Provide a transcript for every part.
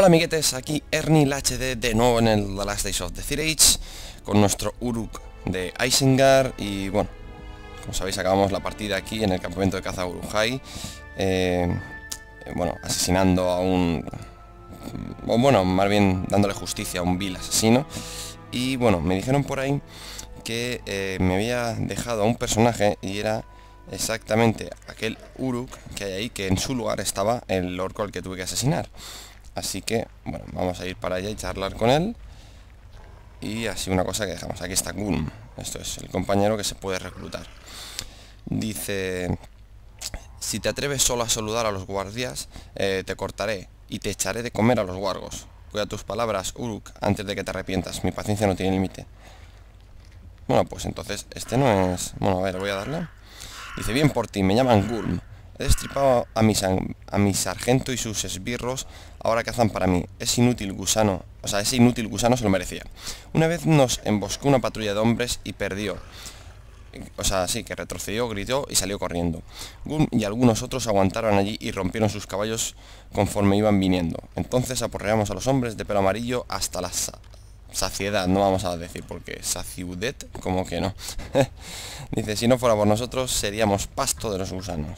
Hola amiguetes, aquí Ernie HD de nuevo en el The Last Days of the Third con nuestro Uruk de Isengar y bueno, como sabéis acabamos la partida aquí en el campamento de caza Urujai eh, eh, bueno, asesinando a un... bueno, más bien dándole justicia a un vil asesino y bueno, me dijeron por ahí que eh, me había dejado a un personaje y era exactamente aquel Uruk que hay ahí que en su lugar estaba el orco al que tuve que asesinar Así que, bueno, vamos a ir para allá y charlar con él. Y así una cosa que dejamos. Aquí está Gulm Esto es el compañero que se puede reclutar. Dice... Si te atreves solo a saludar a los guardias, eh, te cortaré y te echaré de comer a los guargos. Cuida tus palabras, Uruk, antes de que te arrepientas. Mi paciencia no tiene límite. Bueno, pues entonces este no es... Bueno, a ver, voy a darle. Dice, bien por ti, me llaman Gulm He destripado a mi, sargento y sus esbirros, ahora hacen para mí. Es inútil gusano, o sea, ese inútil gusano se lo merecía. Una vez nos emboscó una patrulla de hombres y perdió. O sea, sí, que retrocedió, gritó y salió corriendo. Gunn y algunos otros aguantaron allí y rompieron sus caballos conforme iban viniendo. Entonces aporreamos a los hombres de pelo amarillo hasta la saciedad, no vamos a decir porque saciudet, como que no. Dice, si no fuera por nosotros seríamos pasto de los gusanos.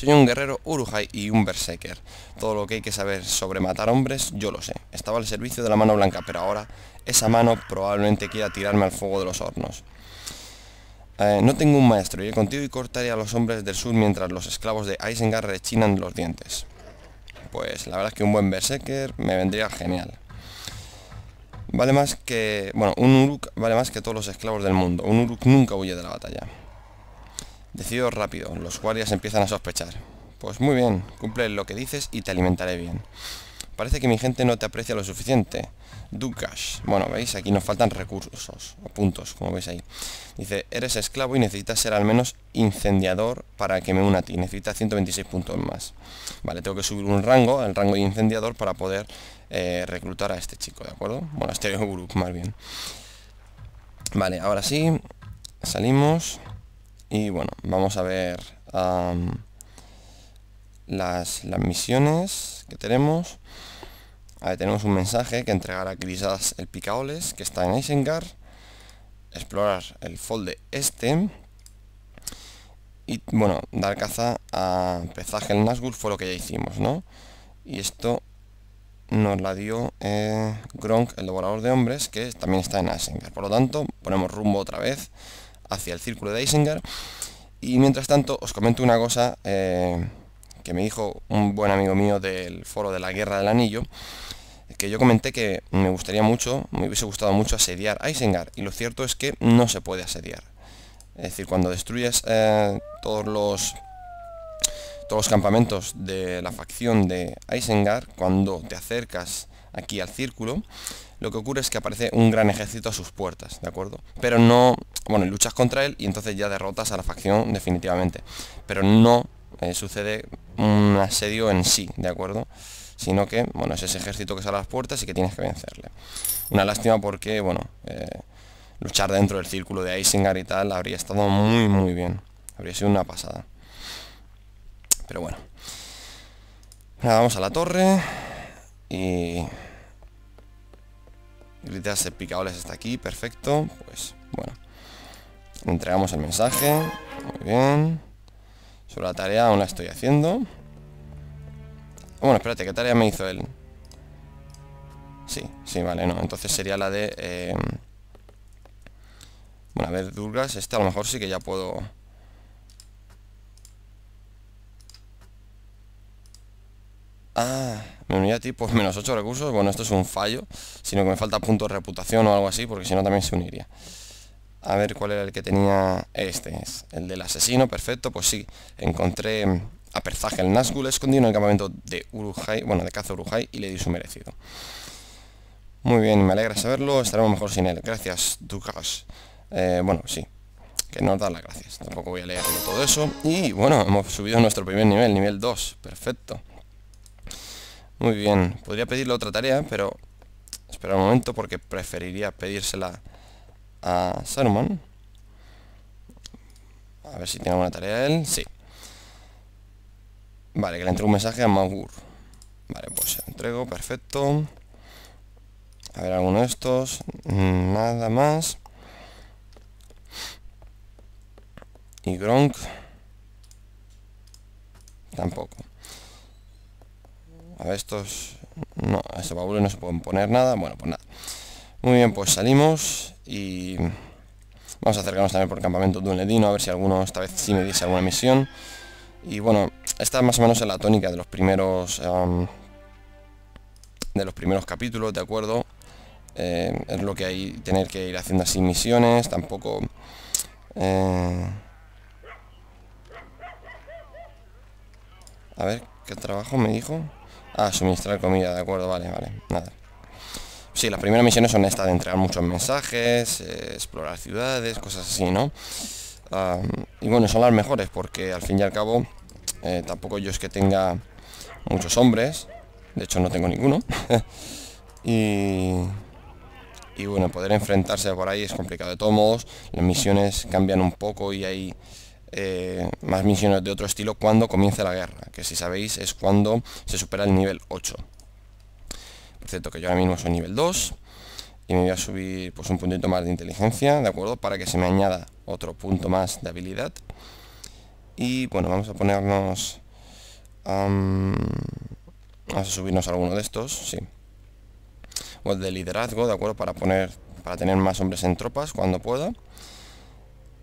Soy un guerrero Uruhai y un berserker. Todo lo que hay que saber sobre matar hombres, yo lo sé. Estaba al servicio de la mano blanca, pero ahora esa mano probablemente quiera tirarme al fuego de los hornos. Eh, no tengo un maestro, iré contigo y cortaré a los hombres del sur mientras los esclavos de Isengard rechinan los dientes. Pues la verdad es que un buen berserker me vendría genial. Vale más que... Bueno, un Uruk vale más que todos los esclavos del mundo. Un Uruk nunca huye de la batalla. Decido rápido, los guardias empiezan a sospechar. Pues muy bien, cumple lo que dices y te alimentaré bien. Parece que mi gente no te aprecia lo suficiente. Dukash. Bueno, veis, aquí nos faltan recursos o puntos, como veis ahí. Dice, eres esclavo y necesitas ser al menos incendiador para que me una a ti. Necesitas 126 puntos más. Vale, tengo que subir un rango, el rango de incendiador, para poder eh, reclutar a este chico, ¿de acuerdo? Bueno, a este grupo, más bien. Vale, ahora sí, salimos y bueno, vamos a ver las, misiones que tenemos. ver, tenemos un mensaje que entregar a Grisas el Picaoles, que está en Isengard. Explorar el folde este. Y bueno, dar caza a Pezaje el Nazgûl fue lo que ya hicimos, ¿no? Y esto nos la dio eh, Gronk, el devorador de hombres, que también está en Isengard. Por lo tanto, ponemos rumbo otra vez hacia el círculo de Isengard Y mientras tanto os comento una cosa eh, que me dijo un buen amigo mío del foro de la Guerra del Anillo, que yo comenté que me gustaría mucho, me hubiese gustado mucho asediar a Isengard, y lo cierto es que no se puede asediar. Es decir, cuando destruyes eh, todos los todos los campamentos de la facción de Isengard, cuando te acercas aquí al círculo, lo que ocurre es que aparece un gran ejército a sus puertas, ¿de acuerdo? Pero no, bueno, luchas contra él y entonces ya derrotas a la facción definitivamente, pero no eh, sucede un asedio en sí, ¿de acuerdo? Sino que, bueno, es ese ejército que sale a las puertas y que tienes que vencerle. Una lástima porque, bueno, eh, luchar dentro del círculo de Isengard y tal habría estado muy, muy bien. Habría sido una pasada. Pero bueno. Nada, vamos a la torre y de picadores hasta aquí, perfecto. Pues bueno. Entregamos el mensaje. Muy bien. Sobre la tarea aún la estoy haciendo. Bueno, espérate, ¿qué tarea me hizo él? Sí, sí, vale, no. Entonces sería la de... Eh, bueno, a ver, Durgas, este a lo mejor sí que ya puedo... Ah, me unía tipo menos 8 recursos. Bueno, esto es un fallo, sino que me falta punto de reputación o algo así, porque si no también se uniría. A ver cuál era el que tenía este. Es el del asesino, perfecto. Pues sí, encontré mm, a Perzaje el Nazgul escondido en el campamento de Urujay, bueno, de caza Urujay, y le di su merecido. Muy bien, me alegra saberlo, estaremos mejor sin él. Gracias, ducas eh, bueno, sí, que no da las gracias. Tampoco voy a leerlo todo eso. Y bueno, hemos subido nuestro primer nivel, nivel 2. Perfecto. Muy bien, podría pedirle otra tarea, pero espera un momento porque preferiría pedírsela a Saruman. A ver si tiene alguna tarea él. Sí. Vale, que le entre un mensaje a Magur Vale, pues entrego, perfecto. A ver, alguno de estos. Nada más. Y Gronk. Tampoco. A ver, estos... No, estos baúles no se pueden poner nada. Bueno, pues nada. Muy bien, pues salimos y... Vamos a acercarnos también por el campamento de un ledino, a ver si alguno esta vez sí me dice alguna misión. Y bueno, esta más o menos en la tónica de los primeros... Em, de los primeros capítulos, ¿de acuerdo? Eh, es lo que hay, tener que ir haciendo así misiones, tampoco... Eh, a ver, ¿qué trabajo me dijo? Ah, suministrar comida, de acuerdo, vale, vale, nada. Sí, las primeras misiones son estas de entregar muchos mensajes, eh, explorar ciudades, cosas así, ¿no? y bueno, son las mejores porque al fin y al cabo eh, tampoco yo es que tenga muchos hombres, de hecho no tengo ninguno. y, y bueno, poder enfrentarse por ahí es complicado. De todos modos, las misiones cambian un poco y hay eh, más misiones de otro estilo cuando comience la guerra, que si sabéis es cuando se supera el nivel 8. Por cierto, que yo ahora mismo soy nivel 2 y me voy a subir pues un puntito más de inteligencia, ¿de acuerdo? Para que se me añada otro punto más de habilidad. Y bueno, vamos a ponernos... vamos a subirnos alguno de estos, sí. O el de liderazgo, ¿de acuerdo? Para poner para tener más hombres en tropas cuando pueda.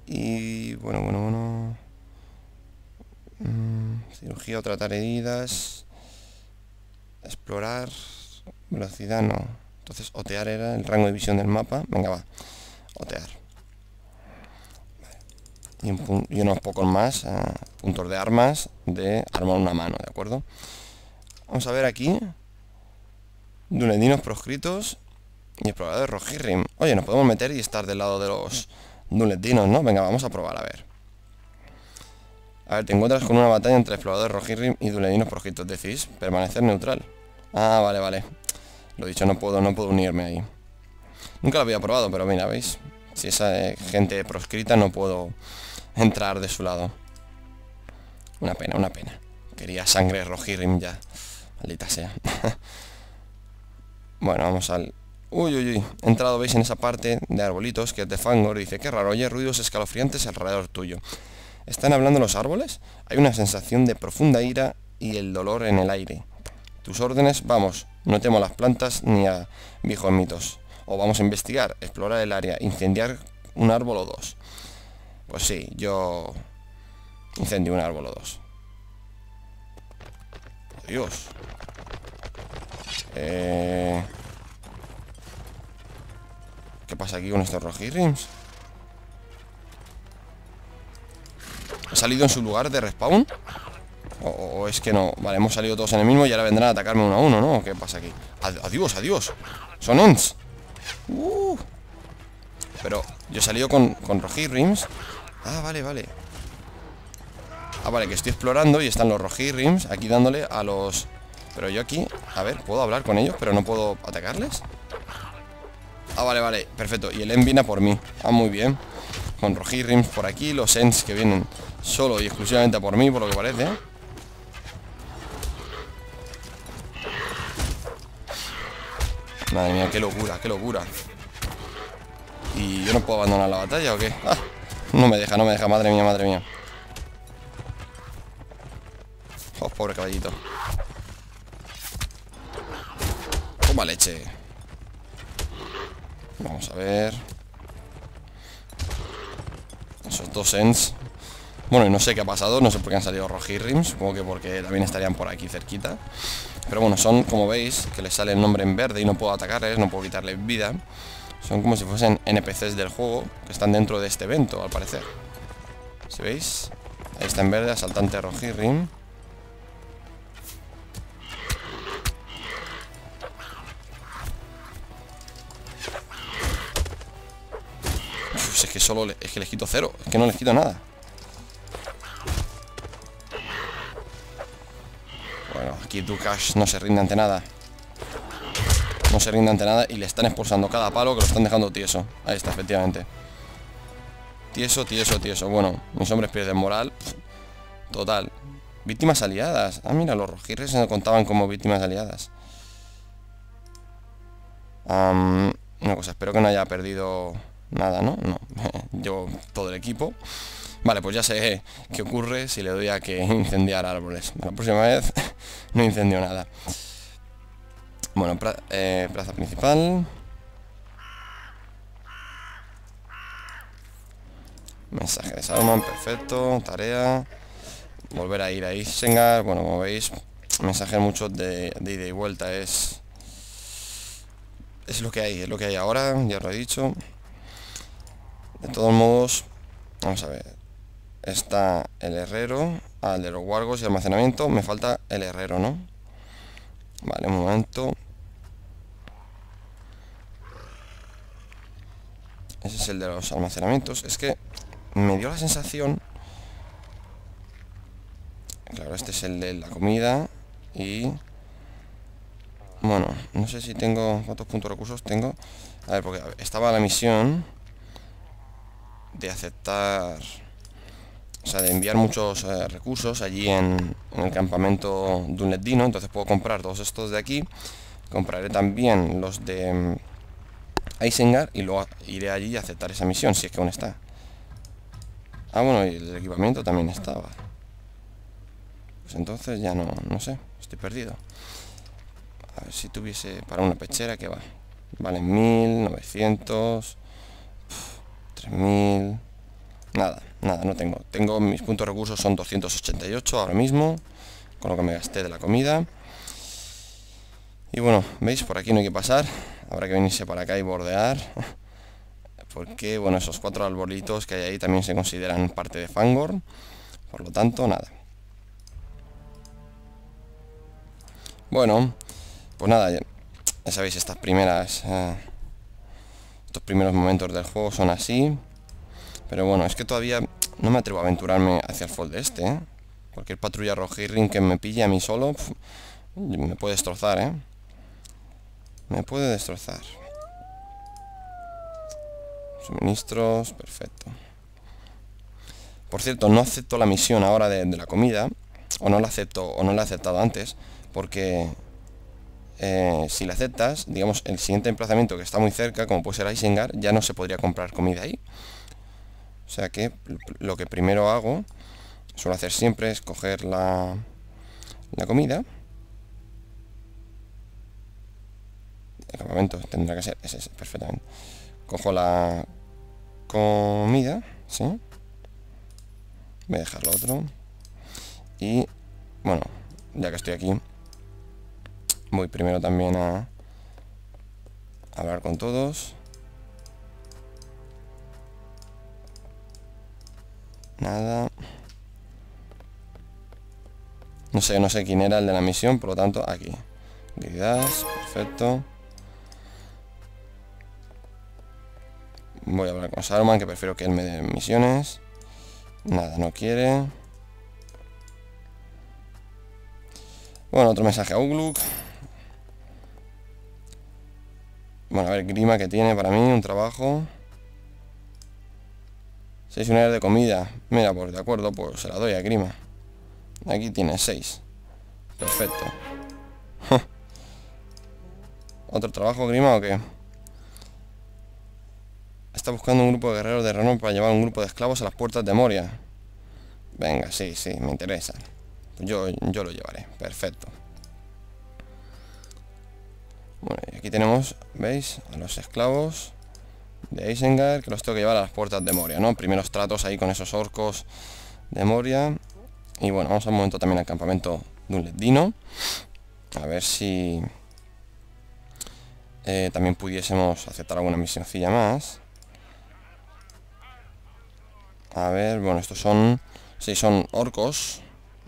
Y bueno, bueno, bueno. Mm, cirugía o tratar heridas. Explorar. Velocidad no. Entonces otear era el rango de visión del mapa. Venga, va. Otear. Y, unos pocos más. Eh, puntos de armas de armar una mano, ¿de acuerdo? Vamos a ver aquí. Dunedinos proscritos y exploradores Rojirrim. Oye, nos podemos meter y estar del lado de los Duletinos, ¿no? Venga, vamos a probar, a ver. A ver, te encuentras con una batalla entre exploradores rojirrim y duletinos projitos. Decís permanecer neutral. Ah, vale, vale. Lo dicho, no puedo, no puedo unirme ahí. Nunca lo había probado, pero mira, ¿veis? Si esa eh, gente proscrita no puedo entrar de su lado. Una pena, una pena. Quería sangre rojirrim ya. Maldita sea. bueno, vamos al Uy, uy, uy. He entrado, veis, en esa parte de arbolitos que es de Fangor. dice, qué raro, oye ruidos escalofriantes alrededor tuyo. ¿Están hablando los árboles? Hay una sensación de profunda ira y el dolor en el aire. Tus órdenes, vamos, no temo a las plantas ni a viejos mitos. O vamos a investigar, explorar el área, incendiar un árbol o dos. Pues sí, yo incendio un árbol o dos. Dios. Eh... ¿Qué pasa aquí con estos rojirrims? ¿Ha salido en su lugar de respawn? O, es que no Vale, hemos salido todos en el mismo y ahora vendrán a atacarme uno a uno, ¿no? ¿Qué pasa aquí? adiós, adiós Son ons uh. Pero yo he salido con, con rojirrims Ah, vale, vale Ah, vale, que estoy explorando y están los rojirrims Aquí dándole a los... Pero yo aquí, a ver, ¿puedo hablar con ellos? Pero no puedo atacarles Ah, vale, vale, perfecto Y el End viene a por mí Ah, muy bien Con rojirrims por aquí Los ends que vienen solo y exclusivamente a por mí, por lo que parece Madre mía, qué locura, qué locura ¿Y yo no puedo abandonar la batalla o qué? Ah, no me deja, no me deja, madre mía, madre mía Oh, pobre caballito Toma leche Vamos a ver. Esos dos ends. Bueno, no sé qué ha pasado, no sé por qué han salido Rojirrim, supongo que porque también estarían por aquí cerquita. Pero bueno, son, como veis, que les sale el nombre en verde y no puedo atacarles, no puedo quitarles vida. Son como si fuesen NPCs del juego que están dentro de este evento, al parecer. Si veis, ahí está en verde, asaltante Rojirrim. solo es que les quito cero. Es que no les quito nada. Bueno, aquí Ducash no se rinde ante nada. No se rinde ante nada y le están expulsando cada palo que lo están dejando tieso. Ahí está, efectivamente. Tieso, tieso, tieso. Bueno, mis hombres pierden moral. Total. Víctimas aliadas. Ah, mira, los rojirres no contaban como víctimas aliadas. una cosa, espero que no haya perdido Nada, ¿no? No. yo todo el equipo. Vale, pues ya sé qué ocurre si le doy a que incendiar árboles. La próxima vez no incendió nada. Bueno, eh, plaza principal. Mensaje de Salman, perfecto. Tarea. Volver a ir a Isengar. Bueno, como veis, mensaje muchos de, de ida y vuelta. Es, es lo que hay, es lo que hay ahora, ya lo he dicho. De todos modos, vamos a ver. Está el herrero, al ah, de los guargos y almacenamiento. Me falta el herrero, ¿no? Vale, un momento. Ese es el de los almacenamientos. Es que me dio la sensación... Claro, este es el de la comida y... Bueno, no sé si tengo... ¿Cuántos puntos recursos tengo? A ver, porque estaba la misión de aceptar, o sea, de enviar muchos eh, recursos allí en, el campamento de un Entonces puedo comprar todos estos de aquí. Compraré también los de mm, Isengar y luego iré allí a aceptar esa misión, si es que aún está. Ah, bueno, y el equipamiento también estaba. Pues entonces ya no, no sé, estoy perdido. A ver si tuviese para una pechera que va. Vale 1900 mil Nada, nada, no tengo. Tengo mis puntos de recursos son 288 ahora mismo, con lo que me gasté de la comida. Y bueno, veis, por aquí no hay que pasar. Habrá que venirse para acá y bordear. Porque, bueno, esos cuatro arbolitos que hay ahí también se consideran parte de Fangorn. Por lo tanto, nada. Bueno, pues nada, ya, sabéis, estas primeras... Eh, los primeros momentos del juego son así. Pero bueno, es que todavía no me atrevo a aventurarme hacia el fold este, porque ¿eh? Cualquier patrulla rojirrin que me pille a mí solo, me puede destrozar, ¿eh? Me puede destrozar. Suministros, perfecto. Por cierto, no acepto la misión ahora de, de la comida, o no la acepto, o no la he aceptado antes, porque eh, si la aceptas, digamos, el siguiente emplazamiento que está muy cerca, como puede ser Isengar, ya no se podría comprar comida ahí. O sea que lo que primero hago, suelo hacer siempre, es coger la, comida. El campamento tendrá que ser, ese, perfectamente. Cojo la comida, ¿sí? Voy a dejar otro. Y, bueno, ya que estoy aquí, Voy primero también a hablar con todos. Nada. No sé, no sé quién era el de la misión, por lo tanto, aquí. perfecto. Voy a hablar con Saruman, que prefiero que él me dé misiones. Nada, no quiere. Bueno, otro mensaje a Ugluk. Bueno, a ver, Grima que tiene para mí, un trabajo. Seis unidades de comida. Mira, pues de acuerdo, pues se la doy a Grima. Aquí tiene seis. Perfecto. ¿Otro trabajo, Grima, o qué? Está buscando un grupo de guerreros de renombre para llevar un grupo de esclavos a las puertas de Moria. Venga, sí, sí, me interesa. Yo, yo lo llevaré. Perfecto. Bueno, y aquí tenemos, ¿veis? A los esclavos de Isengard, que los tengo que llevar a las puertas de Moria, ¿no? Primeros tratos ahí con esos orcos de Moria. Y bueno, vamos al momento también al campamento de un ledino. A ver si eh, también pudiésemos aceptar alguna misioncilla más. A ver, bueno, estos son... Sí, son orcos.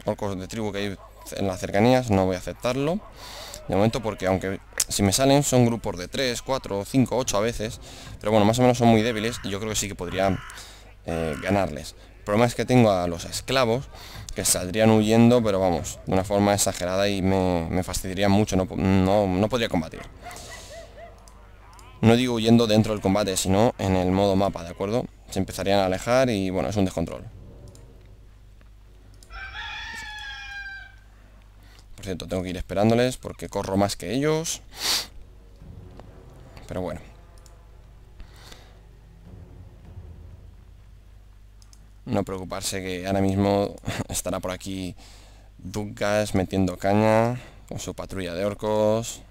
Orcos de tribu que hay en las cercanías. No voy a aceptarlo. De momento porque aunque si me salen son grupos de 3, 4, 5, 8 a veces, pero bueno, más o menos son muy débiles y yo creo que sí que podría eh, ganarles. El problema es que tengo a los esclavos que saldrían huyendo, pero vamos, de una forma exagerada y me, me fastidiaría mucho, no, no podría combatir. No digo huyendo dentro del combate, sino en el modo mapa, ¿de acuerdo? Se empezarían a alejar y bueno, es un descontrol. Por cierto, tengo que ir esperándoles porque corro más que ellos. Pero bueno. No preocuparse que ahora mismo estará por aquí Dugas metiendo caña con su patrulla de orcos.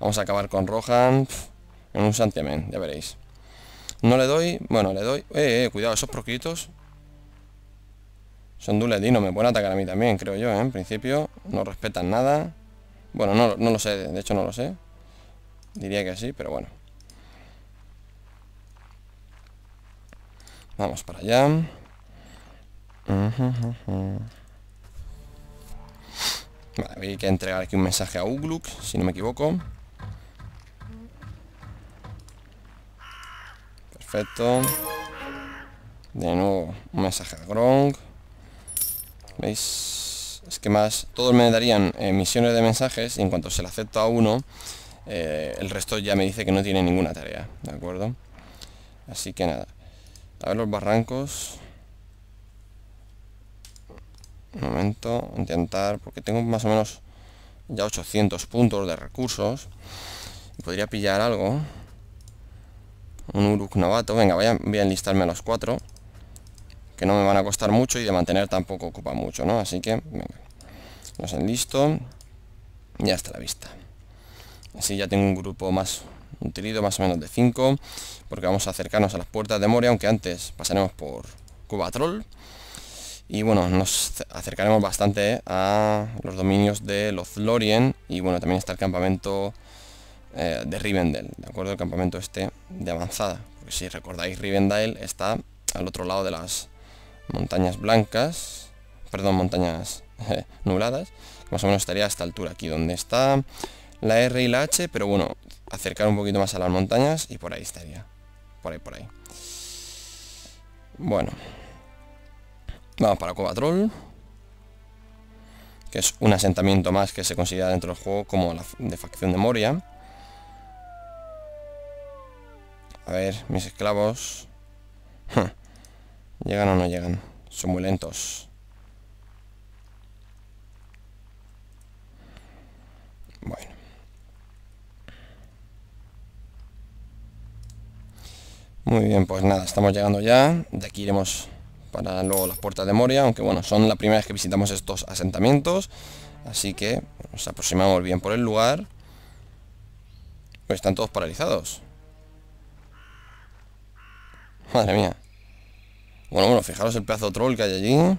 Vamos a acabar con Rohan en un santiamén, ya veréis. No le doy, bueno, le doy... Eh, eh, cuidado, esos proquitos. Son no me pueden atacar a mí también, creo yo, ¿eh? En principio, no respetan nada. Bueno, no, no lo sé, de hecho no lo sé. Diría que sí, pero bueno. Vamos para allá. Vale, hay que entregar aquí un mensaje a Ugluk, si no me equivoco. Perfecto. De nuevo, un mensaje a Gronk. ¿Veis? Es que más, todos me darían eh, misiones de mensajes y en cuanto se le acepta a uno, eh, el resto ya me dice que no tiene ninguna tarea, ¿de acuerdo? Así que nada. A ver los barrancos. Un momento, intentar, porque tengo más o menos ya 800 puntos de recursos. Y podría pillar algo. Un Uruk novato, venga, voy a enlistarme a los cuatro que no me van a costar mucho y de mantener tampoco ocupa mucho, ¿no? Así que, venga, nos listo ya está la vista. Así ya tengo un grupo más utilido, más o menos de 5, porque vamos a acercarnos a las puertas de Moria, aunque antes pasaremos por Cubatrol. Y bueno, nos acercaremos bastante eh, a los dominios de los Lorien y bueno, también está el campamento eh, de Rivendell, ¿de acuerdo? El campamento este de avanzada, porque si recordáis Rivendell está al otro lado de las montañas blancas, perdón, montañas eh, nubladas, más o menos estaría a esta altura aquí, donde está la R y la H, pero bueno, acercar un poquito más a las montañas y por ahí estaría, por ahí, por ahí. Bueno, vamos para Troll que es un asentamiento más que se considera dentro del juego como la de facción de Moria. A ver, mis esclavos. ¿Llegan o no llegan? Son muy lentos. Bueno. Muy bien, pues nada, estamos llegando ya. De aquí iremos para luego las puertas de Moria, aunque bueno, son la primera vez que visitamos estos asentamientos. Así que nos aproximamos bien por el lugar. Pues están todos paralizados. Madre mía. Bueno, bueno, fijaros el pedazo de troll que hay allí.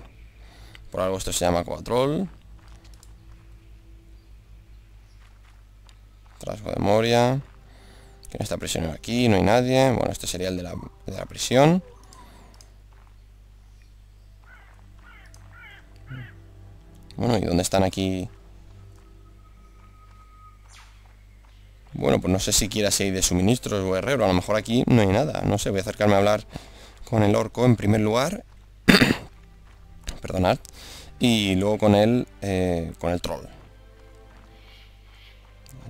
Por algo esto se llama Coatrol. Trasgo de Moria. no está presionado aquí? No hay nadie. Bueno, este sería el de la, prisión. Bueno, ¿y dónde están aquí? Bueno, pues no sé si quiera si de suministros o herrero. A lo mejor aquí no hay nada. No sé, voy a acercarme a hablar con el orco en primer lugar. Perdonad. Y luego con él eh, con el troll.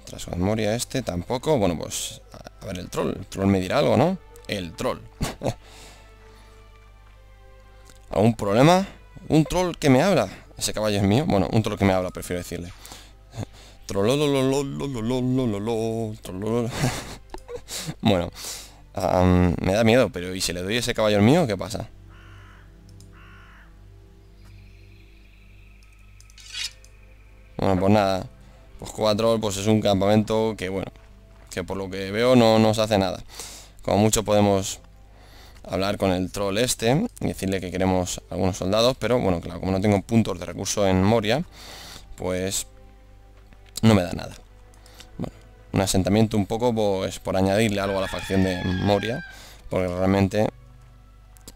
Tras su memoria este tampoco. Bueno, pues a ver el troll. El troll me dirá algo, ¿no? El troll. ¿Algún problema? ¿Un troll que me habla? ¿Ese caballo es mío? Bueno, un troll que me habla, prefiero decirle. bueno, Ah, mm, me da miedo, pero ¿y si le doy ese caballo mío? ¿Qué pasa? Bueno, pues nada. Pues cuatro pues es un campamento que, bueno, que por lo que veo no nos hace nada. Como mucho podemos hablar con el troll este y decirle que queremos algunos soldados, pero bueno, claro, como no tengo puntos de recurso en Moria, pues no me da nada un asentamiento un poco pues, por añadirle algo a la facción de Moria, porque realmente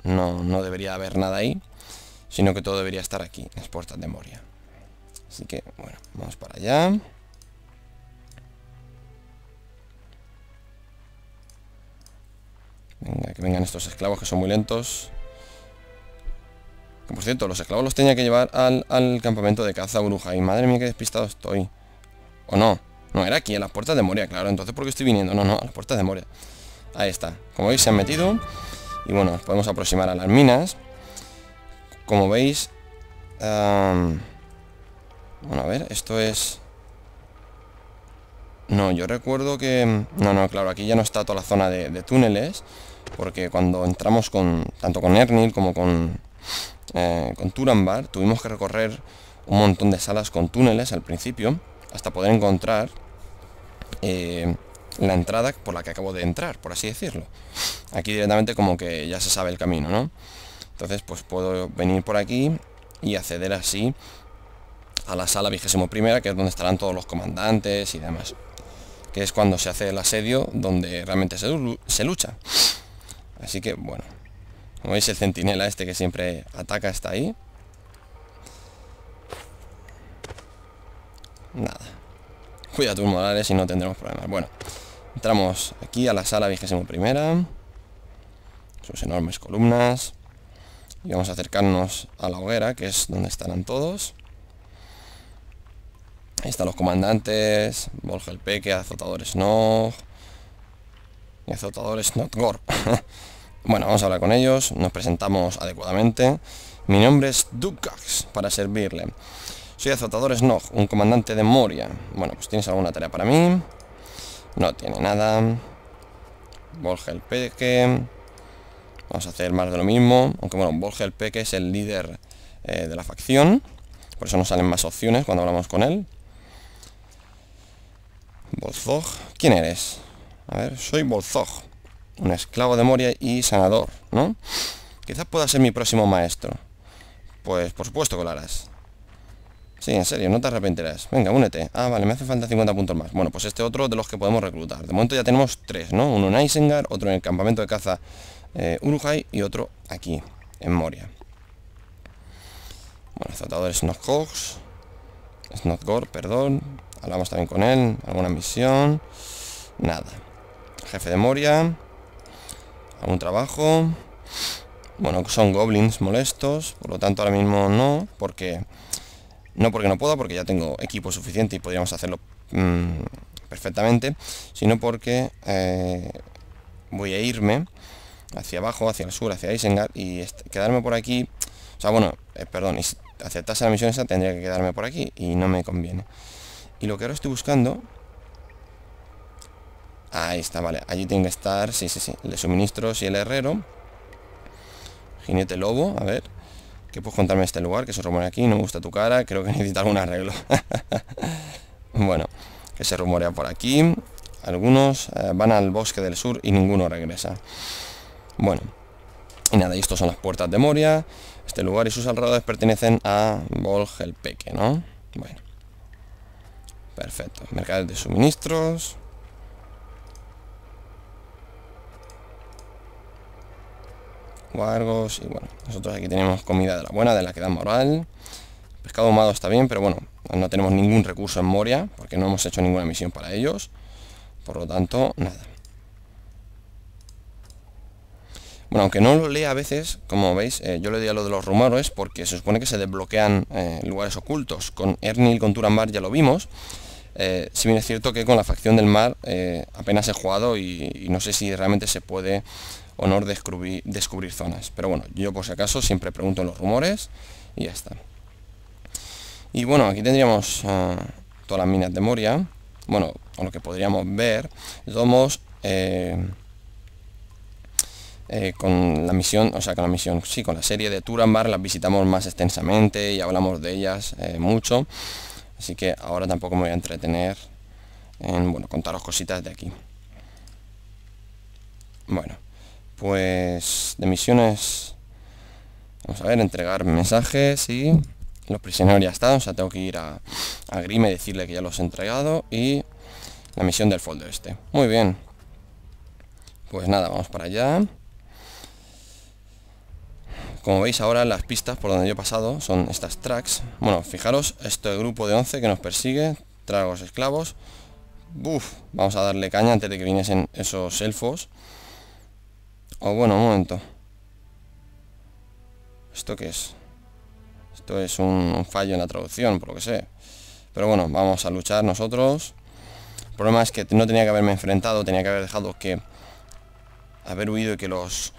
no, debería haber nada ahí, sino que todo debería estar aquí, las puertas de Moria. Así que, bueno, vamos para allá. Venga, que vengan estos esclavos que son muy lentos. Que por cierto, los esclavos los tenía que llevar al, campamento de caza bruja Y madre mía, qué despistado estoy. ¿O no? No, era aquí, a las puertas de Moria, claro. Entonces, ¿por qué estoy viniendo? No, no, a las puertas de Moria. Ahí está. Como veis, se han metido. Y bueno, nos podemos aproximar a las minas. Como veis... Bueno, a ver, esto es... No, yo recuerdo que... No, no, claro, aquí ya no está toda la zona de, túneles. Porque cuando entramos con tanto con Ernil como con, eh, con Turambar, tuvimos que recorrer un montón de salas con túneles al principio, hasta poder encontrar eh, la entrada por la que acabo de entrar, por así decirlo. Aquí directamente como que ya se sabe el camino, ¿no? Entonces pues puedo venir por aquí y acceder así a la sala vigésimo primera, que es donde estarán todos los comandantes y demás. Que es cuando se hace el asedio, donde realmente se, se lucha. Así que bueno. Como veis el centinela este que siempre ataca está ahí. Nada. Cuida tus morales y no tendremos problemas. Bueno, entramos aquí a la sala vigésimo primera. Sus enormes columnas. Y vamos a acercarnos a la hoguera, que es donde estarán todos. Ahí están los comandantes, volgel el Peque, azotadores no. Y azotadores not bueno, vamos a hablar con ellos, nos presentamos adecuadamente. Mi nombre es Dukax para servirle. Soy azotador Snog, un comandante de Moria. Bueno, pues tienes alguna tarea para mí. No tiene nada. Volge el Peque. Vamos a hacer más de lo mismo. Aunque bueno, Volge el Peque es el líder eh, de la facción. Por eso nos salen más opciones cuando hablamos con él. Bolzog. ¿Quién eres? A ver, soy Bolzog. Un esclavo de Moria y sanador, ¿no? Quizás pueda ser mi próximo maestro. Pues por supuesto que lo harás. Sí, en serio, no te arrepentirás. Venga, únete. Ah, vale, me hace falta 50 puntos más. Bueno, pues este otro de los que podemos reclutar. De momento ya tenemos tres, ¿no? Uno en Isengard, otro en el campamento de caza eh, Uruguay y otro aquí, en Moria. Bueno, azotador es Snotgor, perdón. Hablamos también con él. Alguna misión. Nada. Jefe de Moria. Algún trabajo. Bueno, son goblins molestos. Por lo tanto, ahora mismo no. Porque no porque no pueda, porque ya tengo equipo suficiente y podríamos hacerlo mm, perfectamente, sino porque eh, voy a irme hacia abajo, hacia el sur, hacia Isengard y quedarme por aquí, o sea, bueno, eh, perdón Si aceptase la misión esa tendría que quedarme por aquí y no me conviene. Y lo que ahora estoy buscando... Ahí está, vale, allí tiene que estar, sí, sí, sí, le suministros y el herrero. Jinete lobo, a ver que puedes contarme este lugar, que se rumorea aquí, no me gusta tu cara, creo que necesita algún arreglo. bueno, que se rumorea por aquí. Algunos eh, van al bosque del sur y ninguno regresa. Bueno, y nada, y estos son las puertas de Moria. Este lugar y sus alrededores pertenecen a Volge el Peque, ¿no? Bueno. Perfecto. Mercados de suministros. guargos y bueno, nosotros aquí tenemos comida de la buena, de la que da moral. Pescado ahumado está bien, pero bueno, no tenemos ningún recurso en Moria, porque no hemos hecho ninguna misión para ellos. Por lo tanto, nada. Bueno, aunque no lo lea a veces, como veis, eh, yo le di a lo de los rumores porque se supone que se desbloquean eh, lugares ocultos. Con Ernil, con Turambar ya lo vimos. Eh, si bien es cierto que con la facción del mar apenas he jugado y no sé si realmente se puede honor descubrir, descubrir zonas. Pero bueno, yo por si acaso siempre pregunto los rumores y ya está. Y bueno, aquí tendríamos ah, todas las minas de Moria. Bueno, con lo que podríamos ver, somos eh, eh, con la misión, o sea, con la misión, sí, con la serie de Turambar las visitamos más extensamente y hablamos de ellas eh, mucho. Así que ahora tampoco me voy a entretener en, bueno, contaros cositas de aquí. Bueno, pues de misiones... Vamos a ver, entregar mensajes y... Los prisioneros ya están, o sea, tengo que ir a, a Grime y decirle que ya los he entregado y la misión del folder este. Muy bien. Pues nada, vamos para allá. Como veis ahora las pistas por donde yo he pasado son estas tracks. Bueno, fijaros, este grupo de 11 que nos persigue, tragos esclavos. Buf, vamos a darle caña antes de que viniesen esos elfos. Oh, bueno, un momento. ¿Esto qué es? Esto es un fallo en la traducción, por lo que sé. Pero bueno, vamos a luchar nosotros. El problema es que no tenía que haberme enfrentado, tenía que haber dejado que... Haber huido y que los...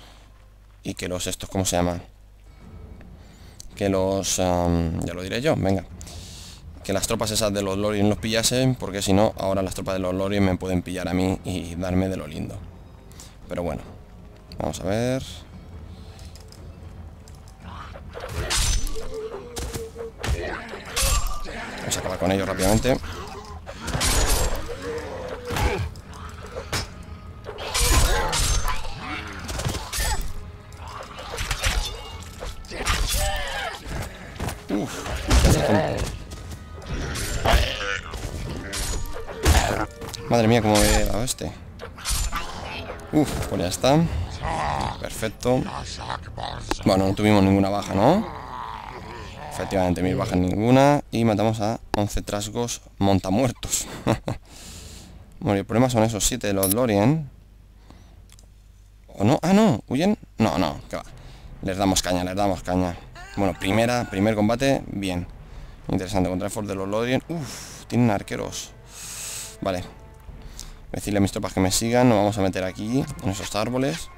Y que los estos, ¿cómo se llaman? Que los... ya lo diré yo, venga. Que las tropas esas de los Lorien los pillasen, porque si no, ahora las tropas de los Lorien me pueden pillar a mí y darme de lo lindo. Pero bueno. Vamos a ver. Vamos a acabar con ellos rápidamente. Uf, Madre mía, cómo he dado este. Uf, pues ya está. Perfecto. Bueno, no tuvimos ninguna baja, ¿no? Efectivamente, mil bajas ninguna. Y matamos a 11 trasgos montamuertos. bueno, el problema son esos 7 de los Lorien. ¿O no? Ah, no, huyen. No, no, ¿Qué va. Les damos caña, les damos caña. Bueno, primera, primer combate, bien. Interesante, contra el Ford de los Lorien. Uf, tienen arqueros. Vale. Decirle a mis tropas que me sigan, nos vamos a meter aquí, en esos árboles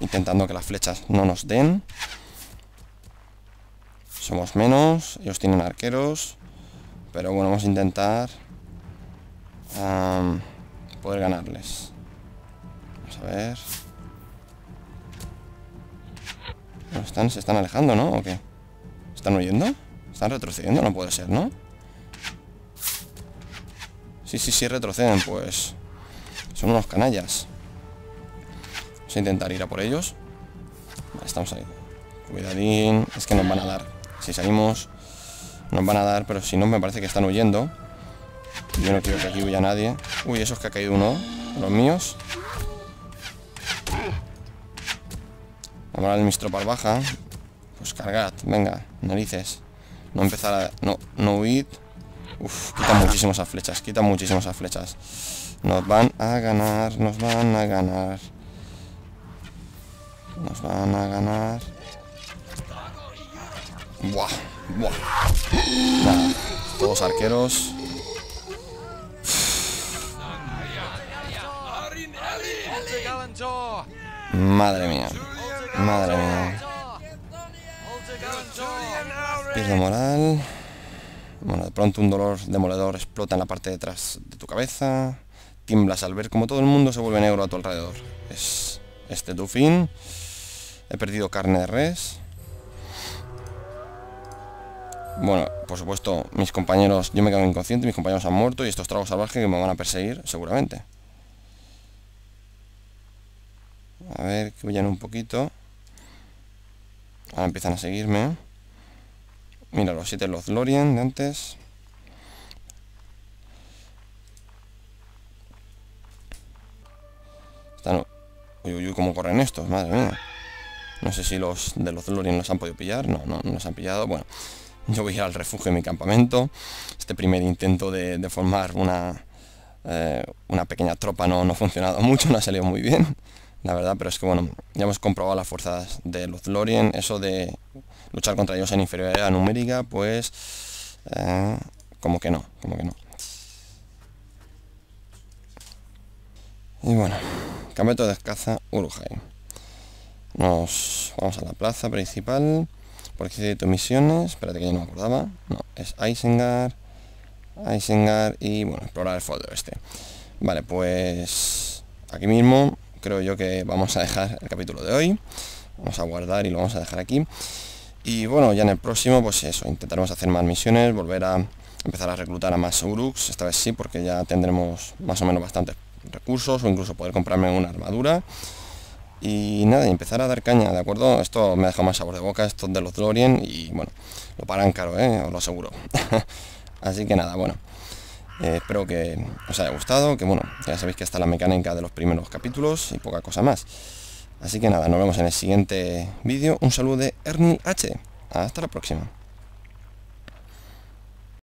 intentando que las flechas no nos den. Somos menos, ellos tienen arqueros, pero bueno, vamos a intentar poder ganarles. Vamos a ver. están, se están alejando, ¿no? ¿O qué? ¿Están huyendo? ¿Están retrocediendo? No puede ser, ¿no? Sí, sí, sí, retroceden, pues... Son unos canallas intentar ir a por ellos. estamos ahí. Cuidadín. Es que nos van a dar. Si salimos, nos van a dar. Pero si no, me parece que están huyendo. Yo no quiero que aquí huya nadie. Uy, esos que ha caído uno. Los míos. Vamos a darle mis baja. Pues cargad. Venga, narices. No empezar a... No, no huid. Uf, quita muchísimas flechas. Quita muchísimas flechas. Nos van a ganar. Nos van a ganar. Nos van a ganar. Buah, buah. Nada, todos arqueros. Madre mía. Madre mía. Pierdo moral. Bueno, de pronto un dolor demoledor explota en la parte de atrás de tu cabeza. timblas al ver como todo el mundo se vuelve negro a tu alrededor. Es este tu fin. He perdido carne de res. Bueno, por supuesto, mis compañeros, yo me quedo inconsciente, mis compañeros han muerto y estos tragos salvajes que me van a perseguir seguramente. A ver, que huyan un poquito. Ahora empiezan a seguirme. Mira, los siete los Lorien de antes. Están... Uy, uy, uy, cómo corren estos, madre mía. No sé si los de los Lorien nos han podido pillar. No, no, no nos han pillado. Bueno, yo voy a ir al refugio de mi campamento. Este primer intento de, formar una, eh, una pequeña tropa no, no ha funcionado mucho, no ha salido muy bien. La verdad, pero es que bueno, ya hemos comprobado las fuerzas de los Lorien. Eso de luchar contra ellos en inferioridad numérica, pues... Eh, como que no, como que no. Y bueno, campeto de caza urujay nos vamos a la plaza principal. Por de misiones. Espérate que ya no me acordaba. No, es Isengar. Isengar y bueno, explorar el fondo este. Vale, pues aquí mismo creo yo que vamos a dejar el capítulo de hoy. Vamos a guardar y lo vamos a dejar aquí. Y bueno, ya en el próximo, pues eso, intentaremos hacer más misiones, volver a empezar a reclutar a más Uruks, esta vez sí, porque ya tendremos más o menos bastantes recursos o incluso poder comprarme una armadura. Y nada, empezar a dar caña, ¿de acuerdo? Esto me deja más sabor de boca, esto de los Dorian, y bueno, lo paran caro, ¿eh? os lo aseguro. Así que nada, bueno. Eh, espero que os haya gustado, que bueno, ya sabéis que está la mecánica de los primeros capítulos y poca cosa más. Así que nada, nos vemos en el siguiente vídeo. Un saludo de Ernie H. Hasta la próxima.